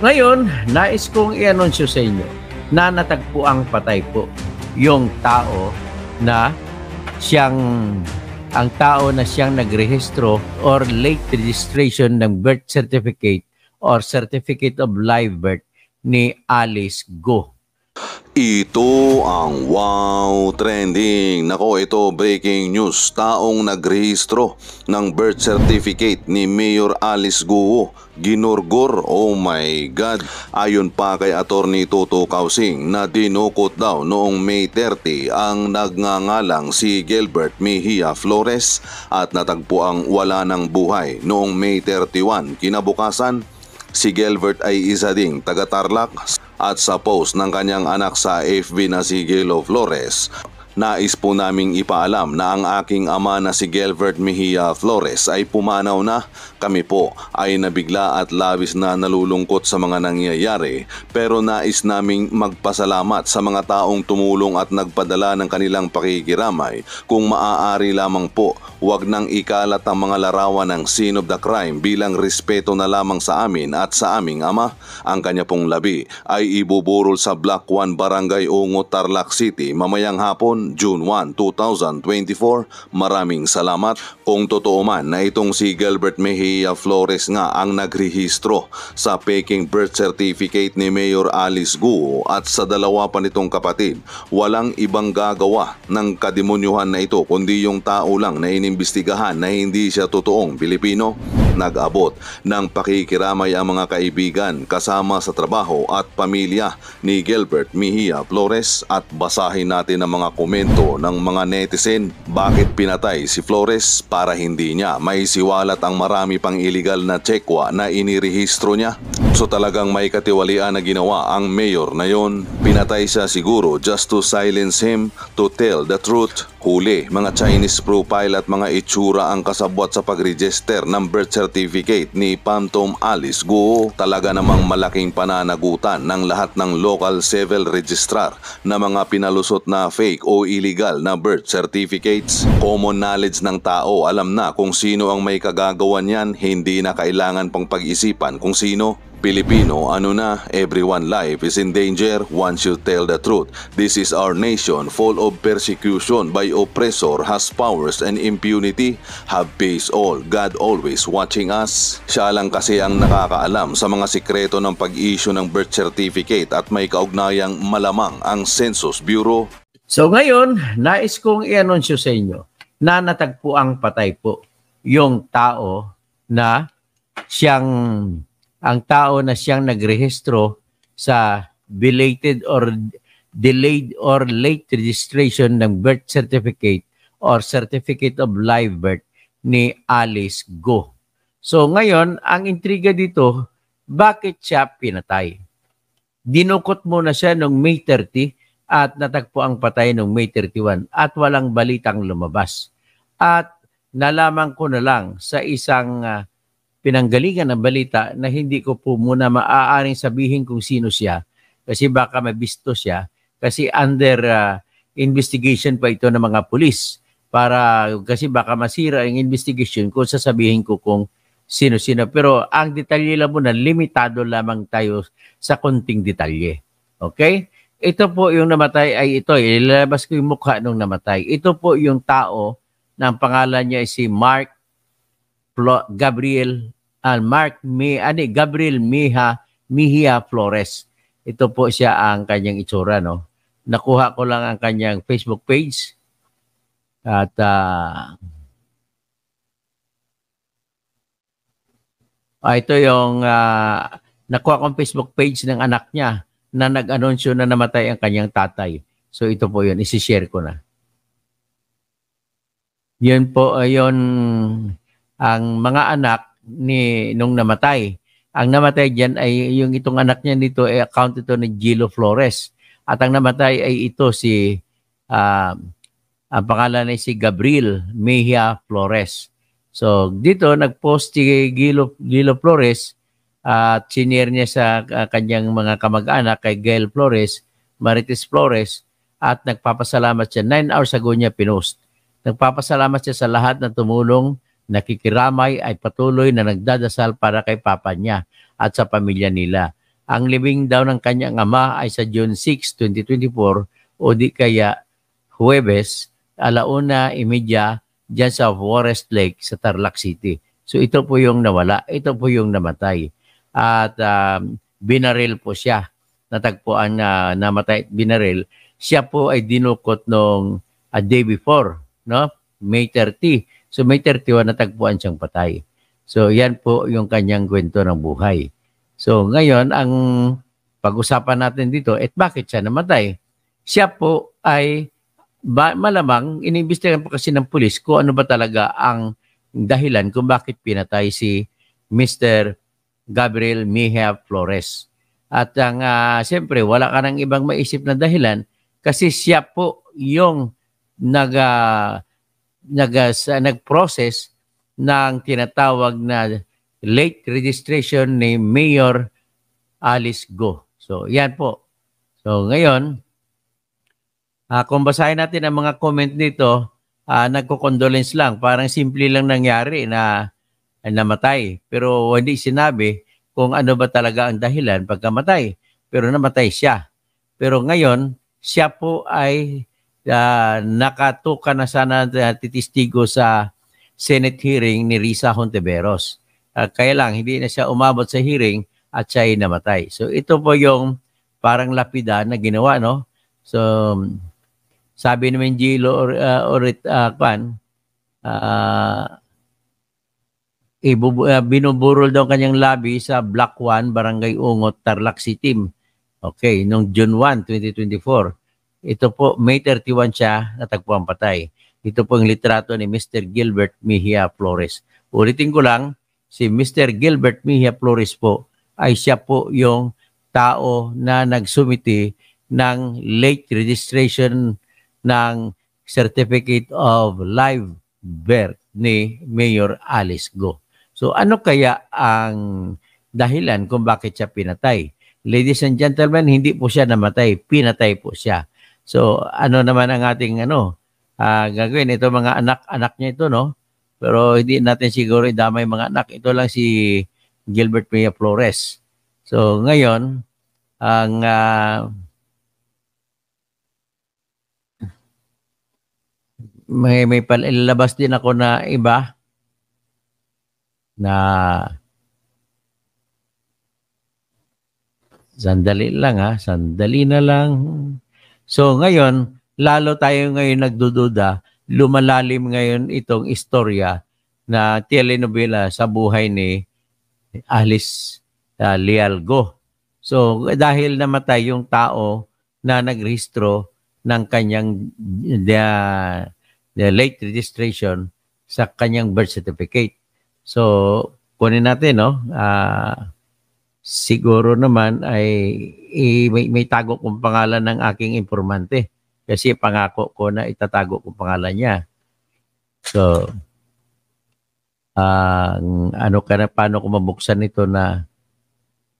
Ngayon, nais kong i-anunsyo sa inyo na natagpo ang patay po yung tao na siyang ang tao na siyang nagrehistro or late registration ng birth certificate or certificate of live birth ni Alice Go. Ito ang wow trending. Nako, ito breaking news. Taong nagrehistro ng birth certificate ni Mayor Alice Guo Ginorgor. Oh my God. Ayon pa kay Attorney Toto Kausing na dinukot daw noong May 30 ang nagngangalang si Gilbert Mejia Flores at natagpo ang wala ng buhay noong May 31 kinabukasan. Si Gilbert ay isa ding taga-Tarlac at sa post ng kanyang anak sa FB na si Gelo Flores Nais po naming ipaalam na ang aking ama na si Gelbert Mejia Flores ay pumanaw na. Kami po ay nabigla at labis na nalulungkot sa mga nangyayari pero nais naming magpasalamat sa mga taong tumulong at nagpadala ng kanilang pakikiramay. Kung maaari lamang po, huwag nang ikalat ang mga larawan ng scene of the crime bilang respeto na lamang sa amin at sa aming ama. Ang kanya pong labi ay ibuburol sa Block 1 Barangay Ungo, Tarlac City mamayang hapon June 1, 2024. Maraming salamat. Kung totoo man na itong si Gilbert Mejia Flores nga ang nagrehistro sa Peking birth certificate ni Mayor Alice Guo at sa dalawa pa nitong kapatid, walang ibang gagawa ng kademonyuhan na ito kundi yung tao lang na inimbestigahan na hindi siya totoong Pilipino. Nag-abot ng pakikiramay ang mga kaibigan kasama sa trabaho at pamilya ni Gilbert Mejia Flores at basahin natin ang mga komento ng mga netizen bakit pinatay si Flores para para hindi niya may siwalat ang marami pang iligal na tsekwa na inirehistro niya. So talagang may katiwalian na ginawa ang mayor na yon. Pinatay siya siguro just to silence him to tell the truth. Huli, mga Chinese profile at mga itsura ang kasabwat sa pagregister ng birth certificate ni Phantom Alice Guo. Talaga namang malaking pananagutan ng lahat ng local civil registrar na mga pinalusot na fake o illegal na birth certificates. Common knowledge ng tao alam na kung sino ang may kagagawa niyan, hindi na kailangan pang pag-isipan kung sino. Pilipino, ano na, everyone life is in danger once you tell the truth. This is our nation full of persecution by oppressor has powers and impunity. Have peace all, God always watching us. Siya lang kasi ang nakakaalam sa mga sikreto ng pag-issue ng birth certificate at may kaugnayang malamang ang Census Bureau. So ngayon, nais kong i-anunsyo sa inyo na natagpo ang patay po yung tao na siyang ang tao na siyang nagrehistro sa belated or delayed or late registration ng birth certificate or certificate of live birth ni Alice Go. So ngayon, ang intriga dito, bakit siya pinatay? Dinukot muna siya noong May 30 at natagpo ang patay noong May 31 at walang balitang lumabas. At nalaman ko na lang sa isang uh, pinanggalingan ng balita na hindi ko po muna maaaring sabihin kung sino siya kasi baka mabisto siya kasi under uh, investigation pa ito ng mga pulis para kasi baka masira ang investigation ko sasabihin ko kung sino-sino pero ang detalye lang muna limitado lamang tayo sa konting detalye. Okay? Ito po yung namatay ay ito, ilalabas eh, ko yung mukha nung namatay. Ito po yung tao na ang pangalan niya ay si Mark Gabriel uh, Mark Mi, ano, Gabriel Miha, Mihia Flores. Ito po siya ang kanyang itsura, no? Nakuha ko lang ang kanyang Facebook page. At uh, ah, ito yung uh, nakuha kong Facebook page ng anak niya na nag-anunsyo na namatay ang kanyang tatay. So ito po yun, isishare ko na. Yun po, uh, ang mga anak ni nung namatay. Ang namatay diyan ay yung itong anak niya nito ay eh, account ito ni Gilo Flores. At ang namatay ay ito si uh, ang pangalan ay si Gabriel Mejia Flores. So dito nagpost si Gilo, Gilo Flores at uh, senior niya sa uh, kanyang mga kamag-anak kay Gail Flores, Marites Flores at nagpapasalamat siya. Nine hours ago niya pinost. Nagpapasalamat siya sa lahat na tumulong nakikiramay ay patuloy na nagdadasal para kay papa niya at sa pamilya nila. Ang libing daw ng kanyang ama ay sa June 6, 2024 o di kaya Huwebes, alauna imedya dyan sa Forest Lake sa Tarlac City. So ito po yung nawala, ito po yung namatay. At um, binaril po siya, natagpuan na uh, namatay at binaril. Siya po ay dinukot noong a uh, day before, no? May 30 So may 31 na tagpuan siyang patay. So yan po yung kanyang kwento ng buhay. So ngayon, ang pag-usapan natin dito, at bakit siya namatay? Siya po ay ba, malamang iniimbestigahan po kasi ng pulis kung ano ba talaga ang dahilan kung bakit pinatay si Mr. Gabriel Mejia Flores. At ang uh, siyempre, wala ka ng ibang maisip na dahilan kasi siya po yung nag uh, nag, uh, nag-process ng tinatawag na late registration ni Mayor Alice Go. So, yan po. So, ngayon, uh, kung basahin natin ang mga comment dito, uh, ah, nagko-condolence lang. Parang simple lang nangyari na namatay. Pero hindi sinabi kung ano ba talaga ang dahilan pagkamatay. Pero namatay siya. Pero ngayon, siya po ay uh, ah, nakatuka na sana uh, titistigo sa Senate hearing ni Risa Hontiveros. Uh, ah, kaya lang, hindi na siya umabot sa hearing at siya ay namatay. So ito po yung parang lapida na ginawa, no? So, sabi naman Gilo or, uh, or uh, Kwan, uh, ibubu- uh, binuburol daw kanyang labi sa Block 1, Barangay Ungot, Tarlac City. Okay, noong June 1, 2024. Ito po, May 31 siya natagpuan patay. Ito po ang litrato ni Mr. Gilbert Mejia Flores. Ulitin ko lang, si Mr. Gilbert Mejia Flores po ay siya po yung tao na nagsumiti ng late registration ng Certificate of Live Birth ni Mayor Alice Go. So ano kaya ang dahilan kung bakit siya pinatay? Ladies and gentlemen, hindi po siya namatay, pinatay po siya. So ano naman ang ating ano uh, gagawin ito mga anak-anak niya ito no. Pero hindi natin siguro idamay mga anak. Ito lang si Gilbert Mea Flores. So ngayon ang uh, may may palalabas din ako na iba na sandali lang ha, sandali na lang. So ngayon, lalo tayo ngayon nagdududa, lumalalim ngayon itong istorya na telenovela sa buhay ni Alice uh, Lialgo. So dahil namatay yung tao na nagrehistro ng kanyang the, the late registration sa kanyang birth certificate. So kunin natin no. Uh, siguro naman ay i, eh, may, may tago kong pangalan ng aking informante kasi pangako ko na itatago kong pangalan niya. So, uh, ano ka na, paano ko mabuksan ito na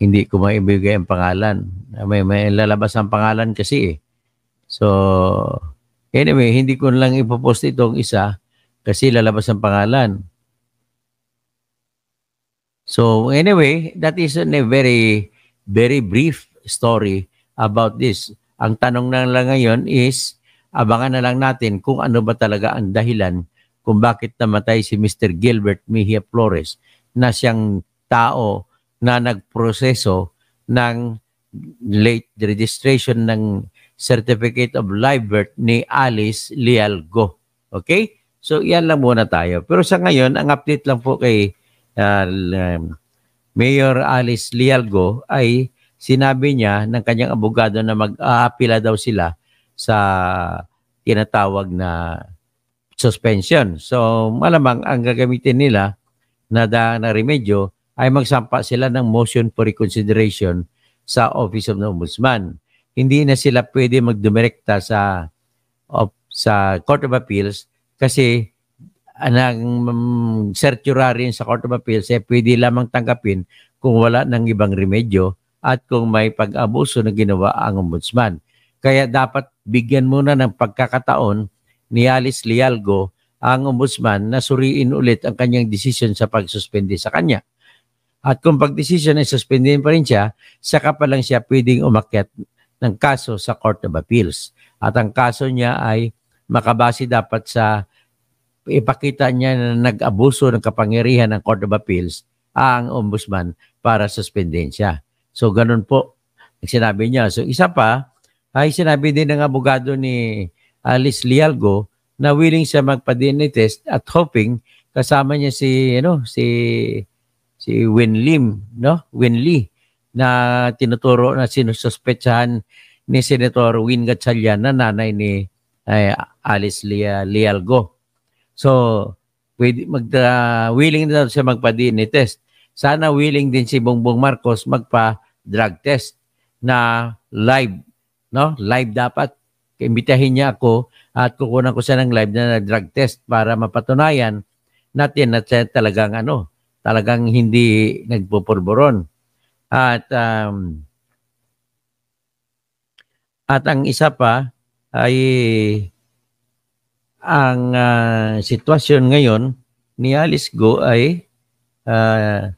hindi ko maibigay ang pangalan. May, may lalabas ang pangalan kasi eh. So, anyway, hindi ko lang ipopost itong isa kasi lalabas ang pangalan. So anyway, that is a very, very brief story about this. Ang tanong na lang ngayon is, abangan na lang natin kung ano ba talaga ang dahilan kung bakit namatay si Mr. Gilbert Mejia Flores na siyang tao na nagproseso ng late registration ng Certificate of Live Birth ni Alice Lialgo. Okay? So, iyan lang muna tayo. Pero sa ngayon, ang update lang po kay uh, Mayor Alice Lialgo ay sinabi niya ng kanyang abogado na mag-aapila daw sila sa tinatawag na suspension. So malamang ang gagamitin nila na, da, na remedyo ay magsampa sila ng motion for reconsideration sa Office of the Ombudsman. Hindi na sila pwede magdumirekta sa of, sa Court of Appeals kasi ang um, mm, certiorari sa Court of Appeals eh, pwede lamang tanggapin kung wala ng ibang remedyo at kung may pag-abuso na ginawa ang ombudsman. Kaya dapat bigyan muna ng pagkakataon ni Alice Lialgo ang ombudsman na suriin ulit ang kanyang decision sa pagsuspende sa kanya. At kung pag-decision ay suspendin pa rin siya, saka pa lang siya pwedeng umakyat ng kaso sa Court of Appeals. At ang kaso niya ay makabase dapat sa ipakita niya na nag-abuso ng kapangyarihan ng Court of Appeals ang ombudsman para suspendin siya. So ganun po sinabi niya. So isa pa ay sinabi din ng abogado ni Alice Lialgo na willing siya magpa-DNA test at hoping kasama niya si ano si si Win Lim, no? Win Lee na tinuturo na sinususpetsahan ni Senator Win Gatchalian na nanay ni eh, Alice Lialgo. So, pwede mag, ah, willing na daw siya magpa-DNA test. Sana willing din si Bongbong Marcos magpa-drug test na live. No? Live dapat. Imbitahin niya ako at kukunan ko siya ng live na drug test para mapatunayan natin na siya talagang ano, talagang hindi nagpupurburon. At um, at ang isa pa ay ang uh, sitwasyon ngayon ni Alice Go ay uh,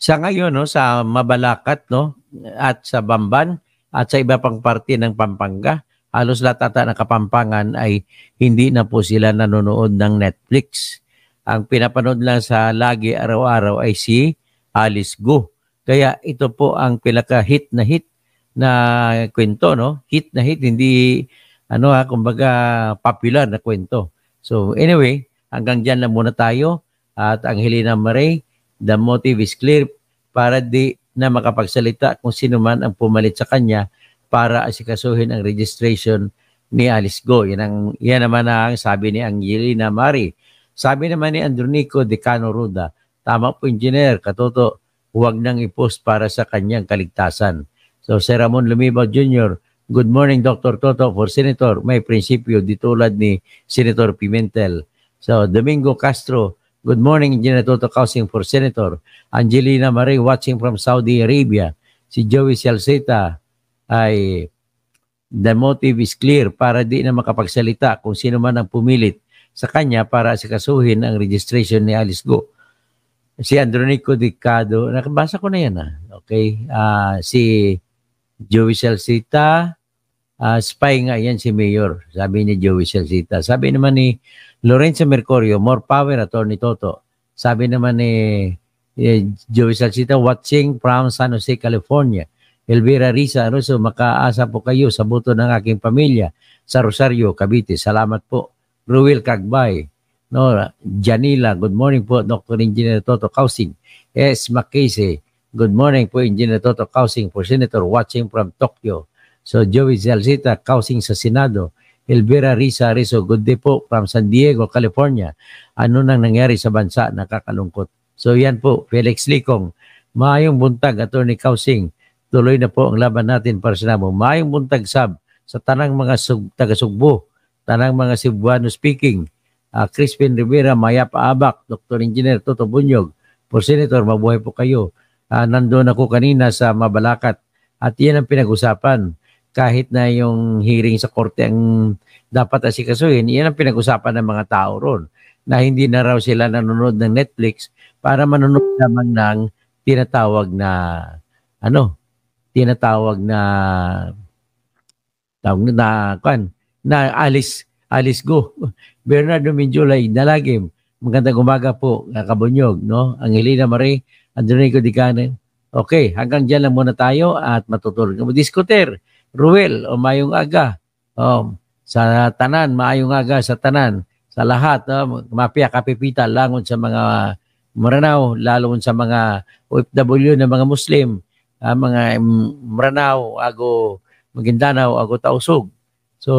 sa ngayon no sa Mabalakat no at sa Bamban at sa iba pang parte ng Pampanga halos lahat ata ng Kapampangan ay hindi na po sila nanonood ng Netflix. Ang pinapanood lang sa lagi araw-araw ay si Alice Go. Kaya ito po ang pinaka-hit na hit na kwento no. Hit na hit hindi ano ha, kumbaga popular na kwento. So anyway, hanggang dyan na muna tayo at ang Helena Marie, the motive is clear para di na makapagsalita kung sino man ang pumalit sa kanya para asikasuhin ang registration ni Alice Go. Yan, ang, yan naman ang sabi ni Angelina Marie. Sabi naman ni Andronico Nico Decano Ruda, tama po engineer, katoto, huwag nang ipost para sa kanyang kaligtasan. So, Sir Ramon Lumibao Jr., Good morning, Dr. Toto. For Senator, may prinsipyo di tulad ni Senator Pimentel. So, Domingo Castro, good morning, Engineer Toto causing for Senator. Angelina Marie, watching from Saudi Arabia. Si Joey Salceta ay the motive is clear para di na makapagsalita kung sino man ang pumilit sa kanya para sikasuhin ang registration ni Alice Go. Si Andronico Dicado, nakabasa ko na yan ah. Okay, uh, si Joey Salsita, uh, ah, spy nga yan si Mayor, sabi ni Joey Salsita. Sabi naman ni Lorenzo Mercurio, more power attorney Toto. Sabi naman ni eh, Joey Salsita, watching from San Jose, California. Elvira Risa Aruso, makaasa po kayo sa buto ng aking pamilya sa Rosario, Cavite. Salamat po. Ruel Cagbay, no, Janila, good morning po, Dr. Engineer Toto Kausing, S. Macase, Good morning po, Engineer Toto Kausing for Senator watching from Tokyo. So, Joey Zalzita Kausing sa Senado. Elvira Risa Rizzo, good day po from San Diego, California. Ano nang nangyari sa bansa? Nakakalungkot. So, yan po, Felix Likong. Maayong buntag, Attorney Kausing. Tuloy na po ang laban natin para sa namo. Maayong buntag, Sab, sa tanang mga taga-sugbo, tanang mga Cebuano speaking, uh, Crispin Rivera, Mayap Abak, Dr. Engineer Toto Bunyog, for Senator, mabuhay po kayo. Uh, ah, nandoon ako kanina sa Mabalakat at yan ang pinag-usapan. Kahit na yung hearing sa korte ang dapat asikasuhin, yan ang pinag-usapan ng mga tao ron na hindi na raw sila nanonood ng Netflix para manonood lamang ng tinatawag na ano, tinatawag na tawag na kan na Alice Alice Go. Bernardo Minjulay, nalagim. Magandang umaga po, Kabunyog, no? Ang Helena Marie, Andonico Dicanen. Okay, hanggang dyan lang muna tayo at matutulog. Diskuter, Ruel, o mayong aga. Um, sa tanan, maayong aga sa tanan. Sa lahat, um, mapia, kapipita, langon sa mga Maranao, lalo sa mga OFW na mga Muslim, uh, mga um, Maranao, Ago, Magindanao, Ago Tausog. So,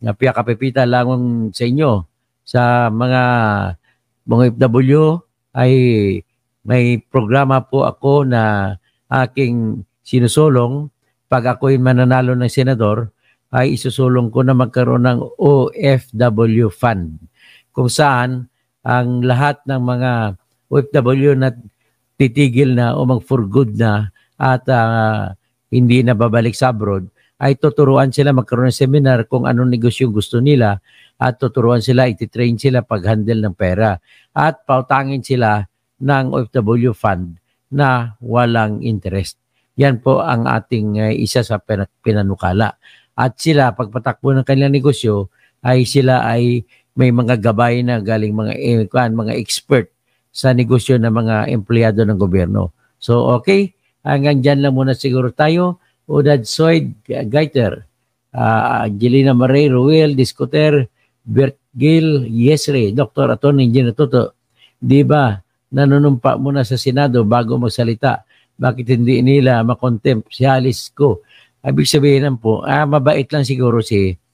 mapia, kapipita, langon sa inyo. Sa mga mga OFW ay may programa po ako na aking sinusulong pag ako'y mananalo ng senador ay isusulong ko na magkaroon ng OFW fund kung saan ang lahat ng mga OFW na titigil na o mag-for good na at uh, hindi na babalik sa abroad ay tuturuan sila magkaroon ng seminar kung anong negosyo gusto nila at tuturuan sila, ititrain sila pag-handle ng pera at pautangin sila ng OFW fund na walang interest. Yan po ang ating uh, isa sa pinanukala. At sila, pagpatakbo ng kanilang negosyo, ay sila ay may mga gabay na galing mga, eh, mga expert sa negosyo ng mga empleyado ng gobyerno. So okay, hanggang dyan lang muna siguro tayo. Udad Soid Gaiter, uh, ah, Angelina Marie Ruel, Discoter, Bert Gil, Yesre, Dr. Atty. Engineer Toto, Diba, nanunumpa muna sa Senado bago magsalita. Bakit hindi nila makontempt si Alice ko? Ibig sabihin lang po, ah, mabait lang siguro si